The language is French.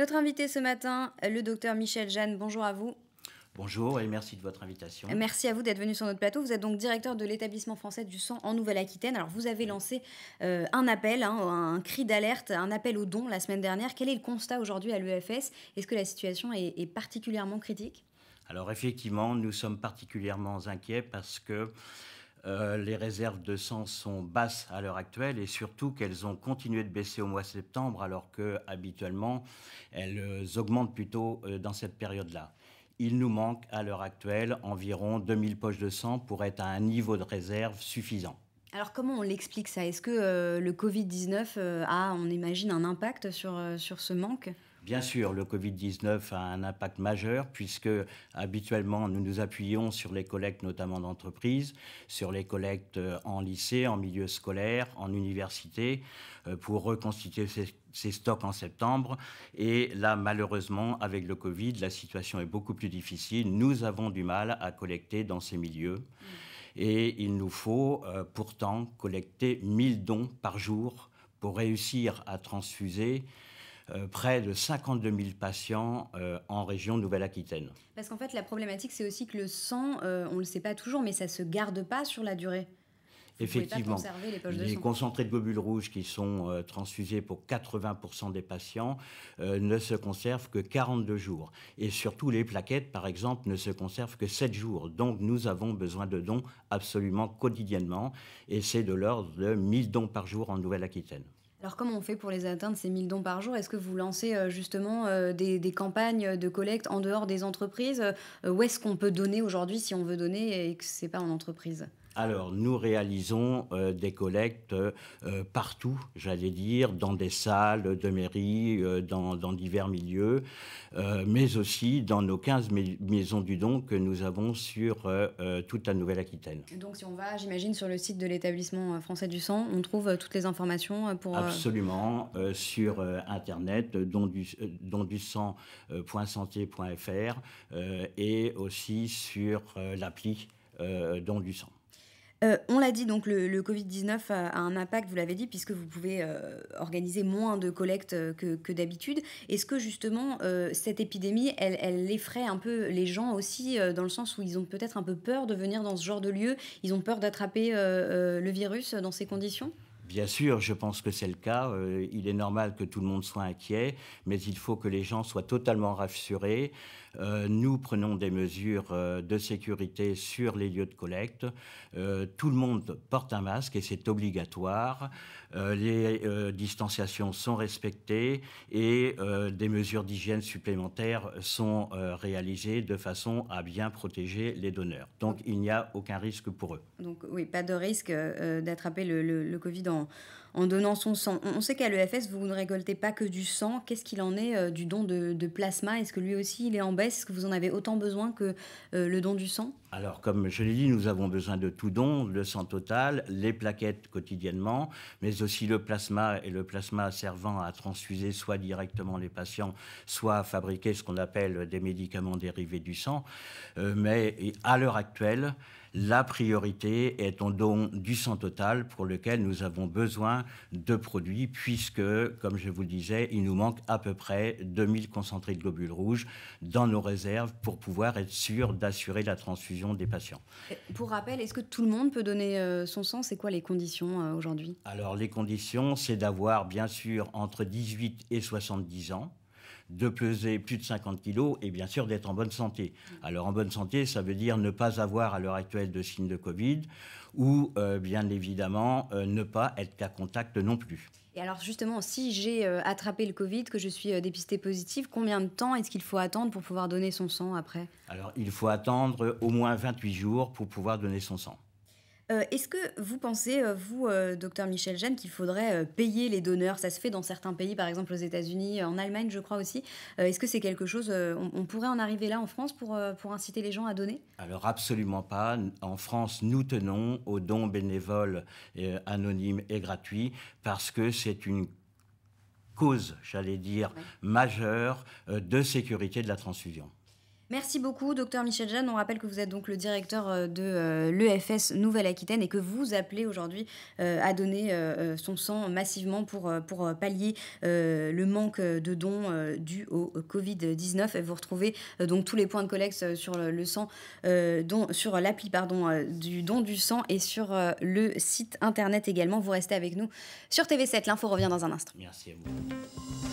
Notre invité ce matin, le docteur Michel Jeanne, bonjour à vous. Bonjour et merci de votre invitation. Merci à vous d'être venu sur notre plateau. Vous êtes donc directeur de l'établissement français du sang en Nouvelle-Aquitaine. Alors vous avez lancé euh, un appel, hein, un cri d'alerte, un appel au don la semaine dernière. Quel est le constat aujourd'hui à l'EFS Est-ce que la situation est, est particulièrement critique Alors effectivement, nous sommes particulièrement inquiets parce que euh, les réserves de sang sont basses à l'heure actuelle et surtout qu'elles ont continué de baisser au mois de septembre alors qu'habituellement, elles augmentent plutôt euh, dans cette période-là. Il nous manque à l'heure actuelle environ 2000 poches de sang pour être à un niveau de réserve suffisant. Alors comment on l'explique ça Est-ce que euh, le Covid-19 a, on imagine, un impact sur, sur ce manque Bien sûr, le Covid-19 a un impact majeur puisque habituellement nous nous appuyons sur les collectes notamment d'entreprises, sur les collectes euh, en lycée, en milieu scolaire, en université euh, pour reconstituer ces, stocks en septembre. Et là, malheureusement, avec le Covid, la situation est beaucoup plus difficile. Nous avons du mal à collecter dans ces milieux. Mm. Et il nous faut euh, pourtant collecter 1000 dons par jour pour réussir à transfuser euh, près de 52 000 patients euh, en région Nouvelle-Aquitaine. Parce qu'en fait, la problématique, c'est aussi que le sang, euh, on ne le sait pas toujours, mais ça ne se garde pas sur la durée. Effectivement, les, concentrés de globules rouges qui sont transfusés pour 80% des patients ne se conservent que 42 jours. Et surtout, les plaquettes, par exemple, ne se conservent que 7 jours. Donc, nous avons besoin de dons absolument quotidiennement. Et c'est de l'ordre de 1000 dons par jour en Nouvelle-Aquitaine. Alors comment on fait pour les atteindre, ces 1000 dons par jour Est-ce que vous lancez euh, justement euh, des, campagnes de collecte en dehors des entreprises euh, Où est-ce qu'on peut donner aujourd'hui si on veut donner et que ce n'est pas en entreprise alors, nous réalisons euh, des collectes euh, partout, j'allais dire, dans des salles de mairie, euh, dans, divers milieux, mais aussi dans nos 15 maisons du don que nous avons sur toute la Nouvelle-Aquitaine. Donc, si on va, j'imagine, sur le site de l'établissement français du sang, on trouve toutes les informations pour... Absolument, sur Internet, dont du, et aussi sur l'appli Don du sang. Euh, on l'a dit, donc le, Covid-19 a, un impact, vous l'avez dit, puisque vous pouvez euh, organiser moins de collectes euh, que, d'habitude. Est-ce que justement, cette épidémie, elle, elle, effraie un peu les gens aussi, dans le sens où ils ont peut-être un peu peur de venir dans ce genre de lieu, ils ont peur d'attraper le virus dans ces conditions Bien sûr, je pense que c'est le cas. Euh, il est normal que tout le monde soit inquiet, mais il faut que les gens soient totalement rassurés. Euh, nous prenons des mesures euh, de sécurité sur les lieux de collecte. tout le monde porte un masque et c'est obligatoire. Euh, les euh, distanciations sont respectées et euh, des mesures d'hygiène supplémentaires sont réalisées de façon à bien protéger les donneurs. Donc il n'y a aucun risque pour eux. Donc oui, pas de risque d'attraper le, Covid en, donnant son sang. On sait qu'à l'EFS, vous ne récoltez pas que du sang. Qu'est-ce qu'il en est du don de, de plasma Est-ce que lui aussi, il est en baisse Est-ce que vous en avez autant besoin que le don du sang alors, comme je l'ai dit, nous avons besoin de tout don, le sang total, les plaquettes quotidiennement, mais aussi le plasma et le plasma servant à transfuser soit directement les patients, soit à fabriquer ce qu'on appelle des médicaments dérivés du sang. Euh, mais à l'heure actuelle, la priorité est au don du sang total pour lequel nous avons besoin de produits puisque, comme je vous le disais, il nous manque à peu près 2000 concentrés de globules rouges dans nos réserves pour pouvoir être sûr d'assurer la transfusion des patients. Pour rappel, est-ce que tout le monde peut donner euh, son sang C'est quoi les conditions euh, aujourd'hui Alors les conditions, c'est d'avoir bien sûr entre 18 et 70 ans de peser plus de 50 kilos et bien sûr d'être en bonne santé. Alors en bonne santé, ça veut dire ne pas avoir à l'heure actuelle de signes de Covid ou euh, bien évidemment euh, ne pas être à contact non plus. Et alors justement, si j'ai euh, attrapé le Covid, que je suis dépisté positif, combien de temps est-ce qu'il faut attendre pour pouvoir donner son sang après Alors il faut attendre au moins 28 jours pour pouvoir donner son sang. Euh, est-ce que vous pensez, euh, vous, euh, docteur Michel Jeanne, qu'il faudrait payer les donneurs Ça se fait dans certains pays, par exemple aux États-Unis, en Allemagne, je crois aussi. Est-ce que c'est quelque chose, on, pourrait en arriver là en France pour, inciter les gens à donner Alors absolument pas. En France, nous tenons aux dons bénévoles anonymes et gratuits parce que c'est une cause, j'allais dire, majeure de sécurité de la transfusion. Merci beaucoup, docteur Michel Jeanne. On rappelle que vous êtes donc le directeur euh, de euh, l'EFS Nouvelle-Aquitaine et que vous appelez aujourd'hui euh, à donner son sang massivement pour, pour pallier le manque de dons dû au Covid-19. vous retrouvez donc tous les points de collecte sur le sang, sur l'appli pardon du don du sang et sur le site internet également. Vous restez avec nous sur TV7. L'info revient dans un instant. Merci à vous.